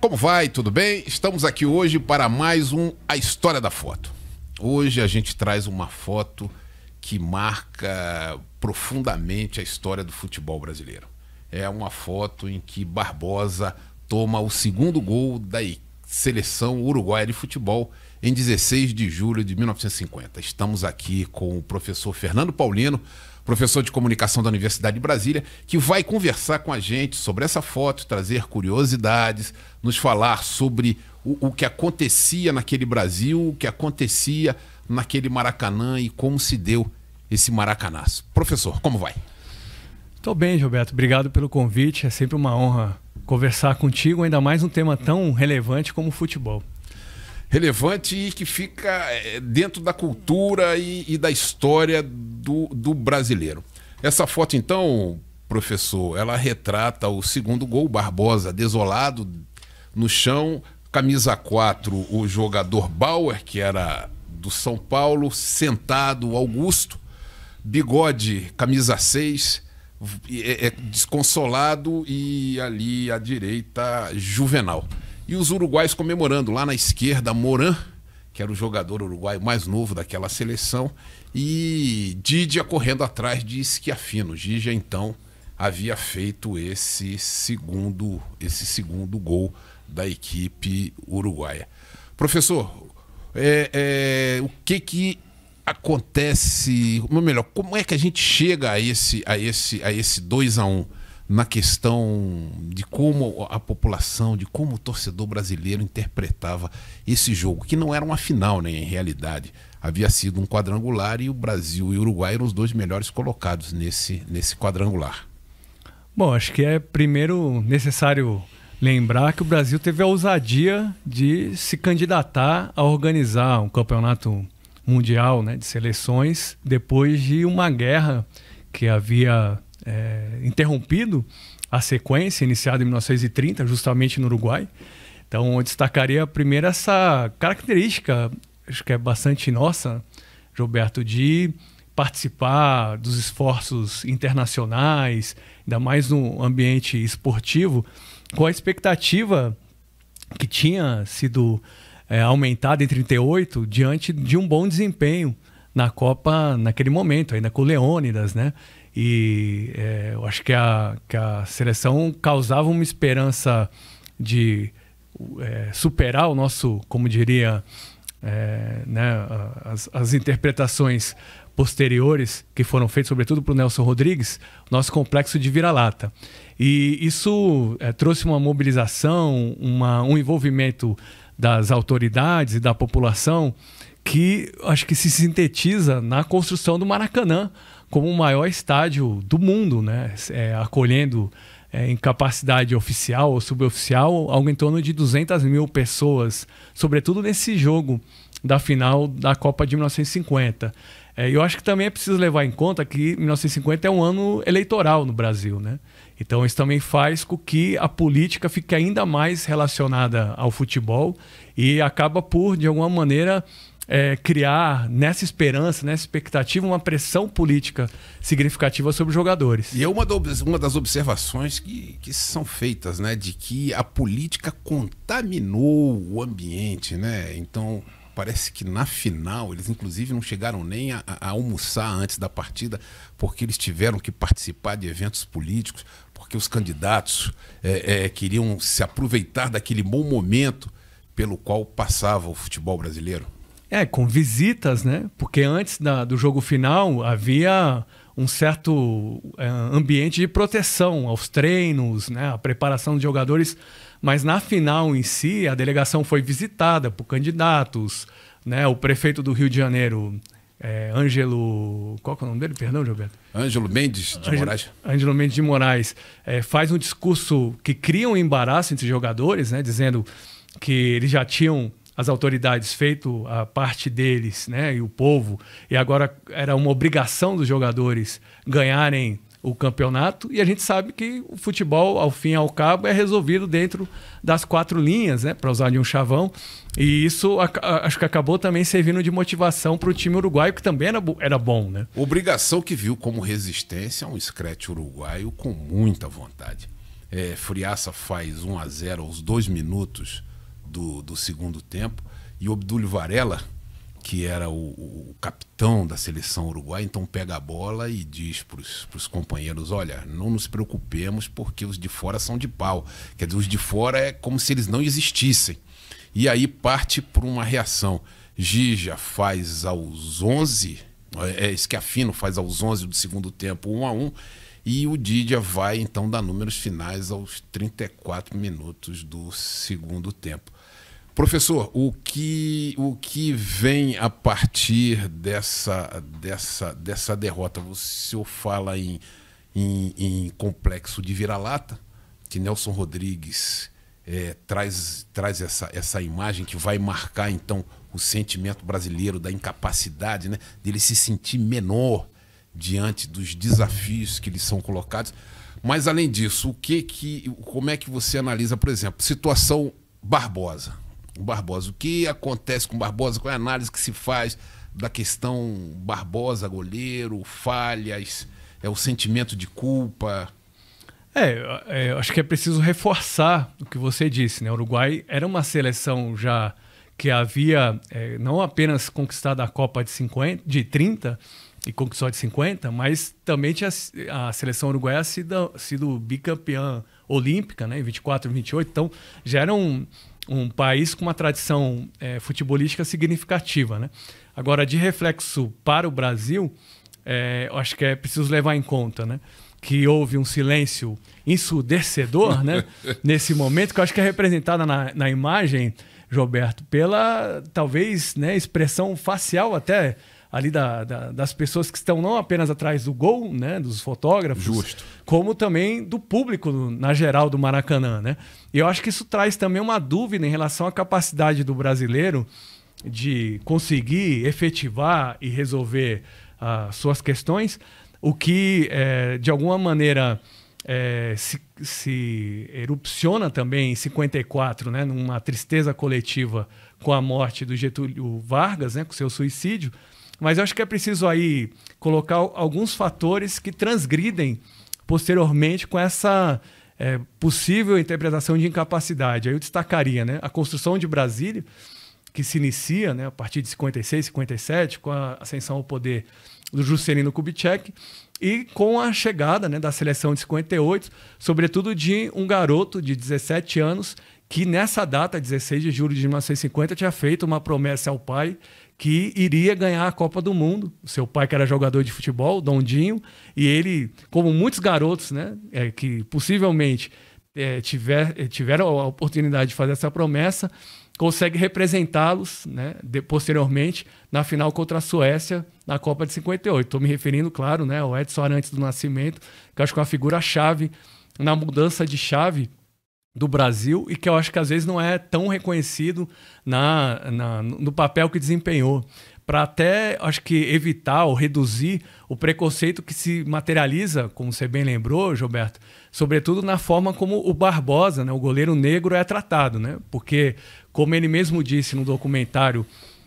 Como vai? Tudo bem? Estamos aqui hoje para mais um A História da Foto. Hoje a gente traz uma foto que marca profundamente a história do futebol brasileiro. É uma foto em que Barbosa toma o segundo gol da seleção uruguaia de futebol em 16 de julho de 1950. Estamos aqui com o professor Fernando Paulino, professor de comunicação da Universidade de Brasília, que vai conversar com a gente sobre essa foto, trazer curiosidades, nos falar sobre o, o que acontecia naquele Brasil, o que acontecia naquele Maracanã e como se deu esse maracanaço. Professor, como vai? Estou bem, Gilberto. Obrigado pelo convite. É sempre uma honra conversar contigo, ainda mais um tema tão relevante como o futebol relevante e que fica eh, dentro da cultura e, e da história do, do brasileiro. Essa foto, então, professor, ela retrata o segundo gol Barbosa, desolado no chão, camisa 4, o jogador Bauer, que era do São Paulo, sentado, Augusto, bigode, camisa 6, é, eh, eh, desconsolado e ali à direita, Juvenal. E os uruguais comemorando lá na esquerda, Moran, que era o jogador uruguaio mais novo daquela seleção, e Didia correndo atrás de Schiafino. Didia então havia feito esse segundo, esse segundo gol da equipe uruguaia. Professor, é, é, o que que acontece, ou melhor, como é que a gente chega a esse a esse a esse 2 a 1? Um? na questão de como a população, de como o torcedor brasileiro interpretava esse jogo, que não era uma final, né, em realidade. Havia sido um quadrangular e o Brasil e o Uruguai eram os dois melhores colocados nesse, nesse quadrangular. Bom, acho que é primeiro necessário lembrar que o Brasil teve a ousadia de se candidatar a organizar um campeonato mundial né, de seleções depois de uma guerra que havia é, interrompido a sequência iniciada em 1930, justamente no Uruguai. Então, eu destacaria primeiro essa característica, acho que é bastante nossa, Gilberto, de participar dos esforços internacionais, ainda mais no ambiente esportivo, com a expectativa que tinha sido é, aumentada em 38 diante de um bom desempenho na Copa naquele momento, ainda com o Leônidas, né? E é, eu acho que a, que a seleção causava uma esperança de é, superar o nosso, como diria, é, né, as, as, interpretações posteriores que foram feitas, sobretudo para o Nelson Rodrigues, nosso complexo de vira-lata. E isso é, trouxe uma mobilização, uma, um envolvimento das autoridades e da população que acho que se sintetiza na construção do Maracanã como o maior estádio do mundo, né? É, acolhendo é, em capacidade oficial ou suboficial algo em torno de 200 mil pessoas, sobretudo nesse jogo da final da Copa de 1950. É, eu acho que também é preciso levar em conta que 1950 é um ano eleitoral no Brasil, né? Então isso também faz com que a política fique ainda mais relacionada ao futebol e acaba por, de alguma maneira, é, criar nessa esperança, nessa expectativa, uma pressão política significativa sobre os jogadores. E é uma, do, uma das observações que, que são feitas, né? De que a política contaminou o ambiente, né? Então, parece que na final, eles inclusive não chegaram nem a, a almoçar antes da partida, porque eles tiveram que participar de eventos políticos, porque os candidatos é, é, queriam se aproveitar daquele bom momento pelo qual passava o futebol brasileiro. É, com visitas, né? Porque antes da, do jogo final havia um certo é, ambiente de proteção aos treinos, né? A preparação dos jogadores. Mas na final em si, a delegação foi visitada por candidatos, né? O prefeito do Rio de Janeiro, é, Ângelo. Qual é o nome dele? Perdão, Gilberto. Ângelo Mendes de Moraes. Ângelo Mendes de Moraes é, faz um discurso que cria um embaraço entre os jogadores, né? Dizendo que eles já tinham as autoridades feito a parte deles, né, e o povo, e agora era uma obrigação dos jogadores ganharem o campeonato, e a gente sabe que o futebol, ao fim e ao cabo, é resolvido dentro das quatro linhas, né, para usar de um chavão, e isso acho que acabou também servindo de motivação para o time uruguaio, que também era, era bom, né? Obrigação que viu como resistência a um scratch uruguaio com muita vontade. É, Friaça faz 1 a 0 aos dois minutos do, do segundo tempo. E Obdúlio Varela, que era o, o, capitão da seleção uruguaia, então pega a bola e diz para os companheiros: olha, não nos preocupemos porque os de fora são de pau. Quer dizer, os de fora é como se eles não existissem. E aí parte por uma reação. Gija faz aos 11, é, é Fino faz aos 11 do segundo tempo, 1 um a 1 um, e o Didia vai então dar números finais aos 34 minutos do segundo tempo. Professor, o que, o que vem a partir dessa, dessa, dessa derrota? O senhor fala em, em, em complexo de vira-lata, que Nelson Rodrigues é, traz, traz essa, essa imagem que vai marcar, então, o sentimento brasileiro da incapacidade, né? dele se sentir menor diante dos desafios que lhe são colocados. Mas, além disso, o que que, como é que você analisa, por exemplo, situação Barbosa? o Barbosa. O que acontece com o Barbosa? Qual é a análise que se faz da questão Barbosa, goleiro, falhas, é o sentimento de culpa? É, é, acho que é preciso reforçar o que você disse, né? O Uruguai era uma seleção já que havia é, não apenas conquistado a Copa de 50, de 30 e conquistou a de 50, mas também tinha a seleção uruguaia sido, sido bicampeã olímpica, né? Em 24 e 28, então já era um um país com uma tradição é, futebolística significativa. Né? Agora, de reflexo para o Brasil, é, acho que é preciso levar em conta né? que houve um silêncio ensurdecedor né? nesse momento, que eu acho que é representada na, na imagem, Roberto, pela talvez né, expressão facial até ali da, da, das pessoas que estão não apenas atrás do gol, né, dos fotógrafos, Justo. como também do público na geral do Maracanã, né? E eu acho que isso traz também uma dúvida em relação à capacidade do brasileiro de conseguir efetivar e resolver uh, suas questões, o que é, de alguma maneira é, se, se erupciona também em 54, né, numa tristeza coletiva com a morte do Getúlio Vargas, né, com seu suicídio, mas eu acho que é preciso aí colocar alguns fatores que transgridem posteriormente com essa é, possível interpretação de incapacidade. Aí eu destacaria né, a construção de Brasília, que se inicia né, a partir de 56, 57, com a ascensão ao poder do Juscelino Kubitschek, e com a chegada né, da seleção de 58, sobretudo de um garoto de 17 anos que nessa data, 16 de julho de 1950, tinha feito uma promessa ao pai que iria ganhar a Copa do Mundo. Seu pai, que era jogador de futebol, Dondinho, e ele, como muitos garotos, né, é, que possivelmente é, tiver, é, tiveram a oportunidade de fazer essa promessa, consegue representá-los né, posteriormente na final contra a Suécia na Copa de 58. Estou me referindo, claro, né, ao Edson Arantes do Nascimento, que acho que é uma figura-chave na mudança de chave do Brasil e que eu acho que às vezes não é tão reconhecido na, na no papel que desempenhou. Para até, acho que, evitar ou reduzir o preconceito que se materializa, como você bem lembrou, Gilberto, sobretudo na forma como o Barbosa, né, o goleiro negro, é tratado. Né? Porque, como ele mesmo disse no documentário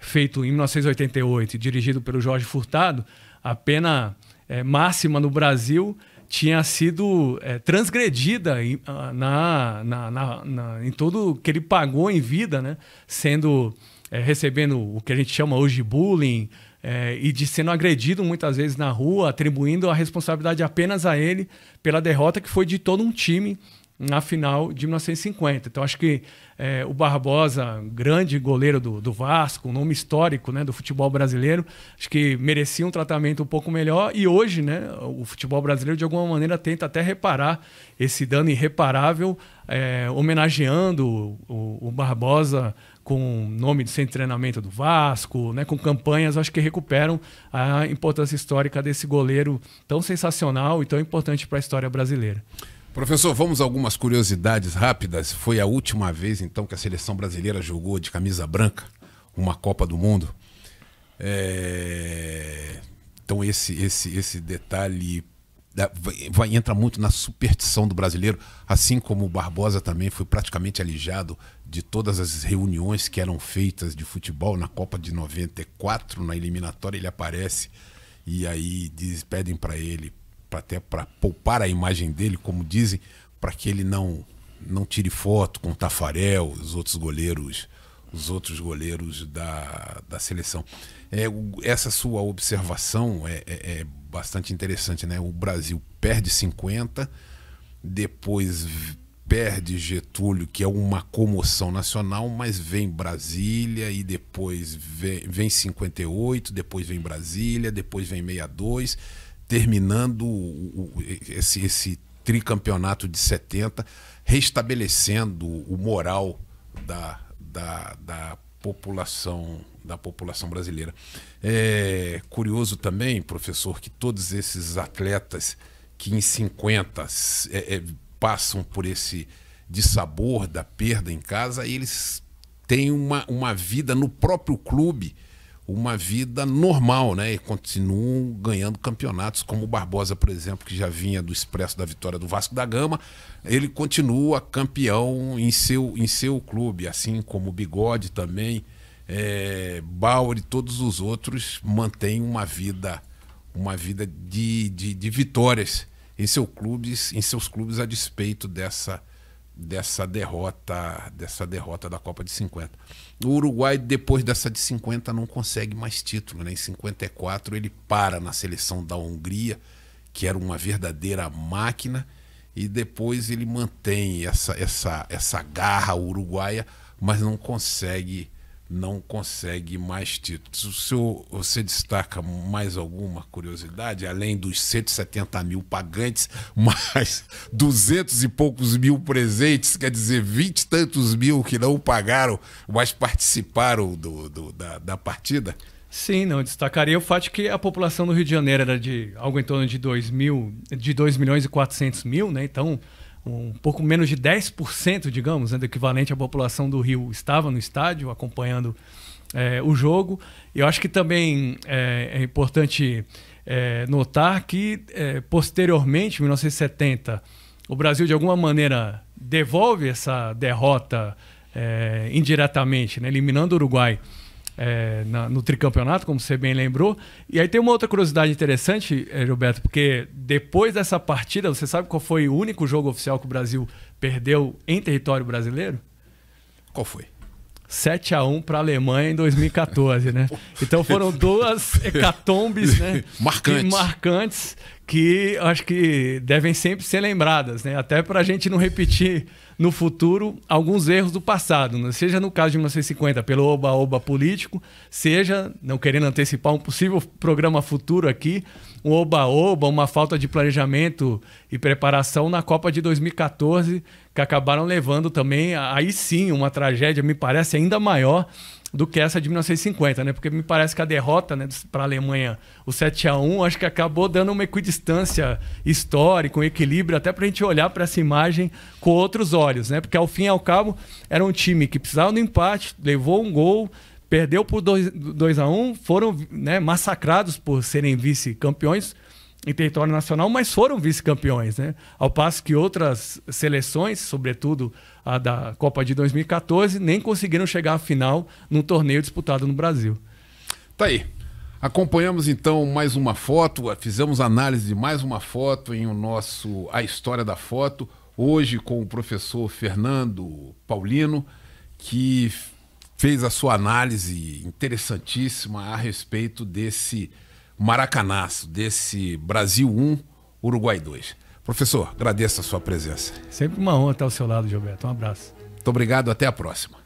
feito em 1988 e dirigido pelo Jorge Furtado, a pena é, máxima no Brasil tinha sido é, transgredida em, ah, na, na, na, na, em tudo que ele pagou em vida, né? Sendo é, recebendo o que a gente chama hoje de bullying é, e de sendo agredido muitas vezes na rua, atribuindo a responsabilidade apenas a ele pela derrota que foi de todo um time na final de 1950. Então acho que é, o Barbosa, grande goleiro do, do Vasco, um nome histórico né, do futebol brasileiro, acho que merecia um tratamento um pouco melhor e hoje né, o futebol brasileiro de alguma maneira tenta até reparar esse dano irreparável, é, homenageando o, o Barbosa com nome de centro de treinamento do Vasco, né, com campanhas, acho que recuperam a importância histórica desse goleiro tão sensacional e tão importante para a história brasileira. Professor, vamos a algumas curiosidades rápidas. Foi a última vez, então, que a seleção brasileira jogou de camisa branca uma Copa do Mundo. É... Então, esse, esse, esse detalhe vai, entra muito na superstição do brasileiro, assim como o Barbosa também foi praticamente alijado de todas as reuniões que eram feitas de futebol na Copa de 94, na eliminatória, ele aparece e aí diz, pedem para ele até para poupar a imagem dele, como dizem, para que ele não não tire foto com o Tafarel, os outros goleiros, os outros goleiros da, da seleção. É, essa sua observação é, é, é bastante interessante, né? O Brasil perde 50, depois perde Getúlio, que é uma comoção nacional, mas vem Brasília e depois vem, vem 58, depois vem Brasília, depois vem 62 terminando o, esse, esse tricampeonato de 70, restabelecendo o moral da, da, da população da população brasileira. É curioso também, professor, que todos esses atletas que em 50 é, é, passam por esse dissabor da perda em casa, eles têm uma, uma vida no próprio clube uma vida normal, né? E continuam ganhando campeonatos, como o Barbosa, por exemplo, que já vinha do Expresso da Vitória do Vasco da Gama, ele continua campeão em seu, em seu clube, assim como o Bigode também, é, Bauer e todos os outros mantêm uma vida, uma vida de, de, de vitórias em, seus clubes, em seus clubes a despeito dessa dessa derrota, dessa derrota da Copa de 50. O Uruguai depois dessa de 50 não consegue mais título, né? Em 54 ele para na seleção da Hungria, que era uma verdadeira máquina, e depois ele mantém essa essa essa garra uruguaia, mas não consegue não consegue mais títulos. O senhor, você destaca mais alguma curiosidade, além dos 170 mil pagantes, mais 200 e poucos mil presentes, quer dizer, 20 e tantos mil que não pagaram, mas participaram do, do da, da, partida? Sim, não, destacaria o fato que a população do Rio de Janeiro era de algo em torno de 2, mil, de 2 milhões e 400 mil, né? Então, um pouco menos de 10%, digamos, né, do equivalente à população do Rio estava no estádio acompanhando é, o jogo. Eu acho que também é, é importante é, notar que, é, posteriormente, em 1970, o Brasil, de alguma maneira, devolve essa derrota é, indiretamente, né, eliminando o Uruguai é, na, no tricampeonato, como você bem lembrou. E aí tem uma outra curiosidade interessante, Gilberto, é, porque depois dessa partida, você sabe qual foi o único jogo oficial que o Brasil perdeu em território brasileiro? Qual foi? 7 a 1 para a Alemanha em 2014, né? Então foram duas hecatombes, né? marcantes. marcantes que acho que devem sempre ser lembradas, né? Até para a gente não repetir no futuro alguns erros do passado, né? seja no caso de 1950, pelo oba-oba político, seja, não querendo antecipar um possível programa futuro aqui, um oba-oba, uma falta de planejamento e preparação na Copa de 2014, que acabaram levando também, aí sim, uma tragédia, me parece, ainda maior do que essa de 1950, né? Porque me parece que a derrota né, para a Alemanha, o 7 a 1 acho que acabou dando uma equidistância histórica, um equilíbrio, até para a gente olhar para essa imagem com outros olhos, né? Porque ao fim e ao cabo, era um time que precisava do empate, levou um gol, perdeu por 2 a 1 foram né, massacrados por serem vice-campeões em território nacional, mas foram vice-campeões, né? Ao passo que outras seleções, sobretudo a da Copa de 2014, nem conseguiram chegar à final num torneio disputado no Brasil. Tá aí. Acompanhamos então mais uma foto, fizemos análise de mais uma foto em o nosso A História da Foto, hoje com o professor Fernando Paulino, que fez a sua análise interessantíssima a respeito desse maracanaço desse Brasil 1, Uruguai 2. Professor, agradeço a sua presença. Sempre uma honra estar ao seu lado, Gilberto. Um abraço. Muito obrigado, até a próxima.